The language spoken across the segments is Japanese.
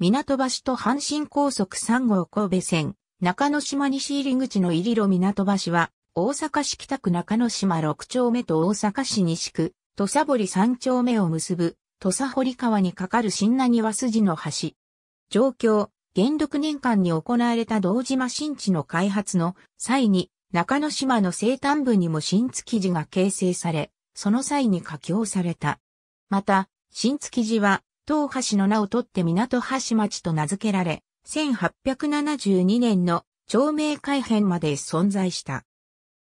港橋と阪神高速3号神戸線、中之島西入り口の入路港橋は、大阪市北区中之島6丁目と大阪市西区、土佐堀3丁目を結ぶ、土佐堀川に架かる新浪和筋の橋。状況、元禄年間に行われた堂島新地の開発の際に、中之島の西端部にも新築地が形成され、その際に架橋された。また、新築地は、東橋の名を取って港橋町と名付けられ、1872年の町名改変まで存在した。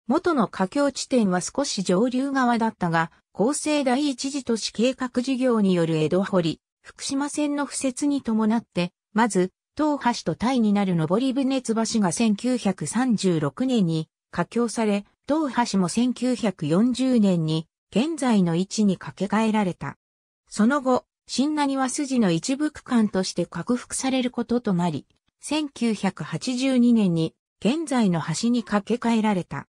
元の架橋地点は少し上流側だったが、厚生第一次都市計画事業による江戸堀、福島線の付設に伴って、まず、東橋と対になる上り船津橋が1936年に架橋され、東橋も1940年に現在の位置に架け替えられた。その後、新には筋の一部区間として拡幅されることとなり、1982年に現在の橋に架け替えられた。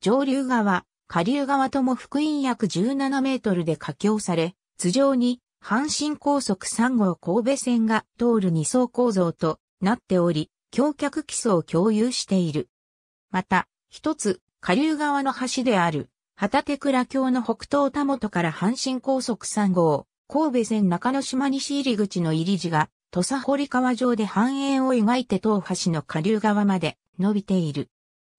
上流側、下流側とも福音約17メートルで架橋され、頭上に阪神高速3号神戸線が通る2層構造となっており、橋脚基礎を共有している。また、一つ、下流側の橋である、旗手倉橋の北東田元から阪神高速3号、神戸線中之島西入り口の入り地が、土佐堀川上で半円を描いて東橋の下流側まで伸びている。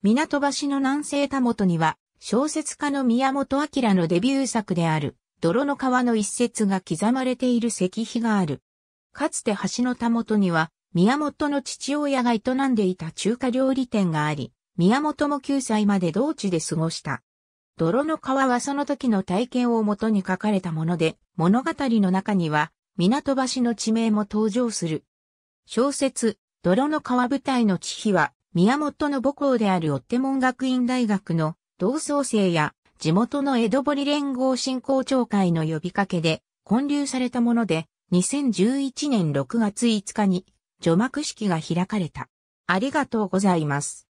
港橋の南西田元には、小説家の宮本明のデビュー作である、泥の川の一節が刻まれている石碑がある。かつて橋のたもとには、宮本の父親が営んでいた中華料理店があり、宮本も9歳まで同地で過ごした。泥の川はその時の体験をもとに書かれたもので、物語の中には、港橋の地名も登場する。小説、泥の川舞台の地比は、宮本の母校である追手門学院大学の同窓生や地元の江戸堀連合振興町会の呼びかけで建立されたもので、2011年6月5日に除幕式が開かれた。ありがとうございます。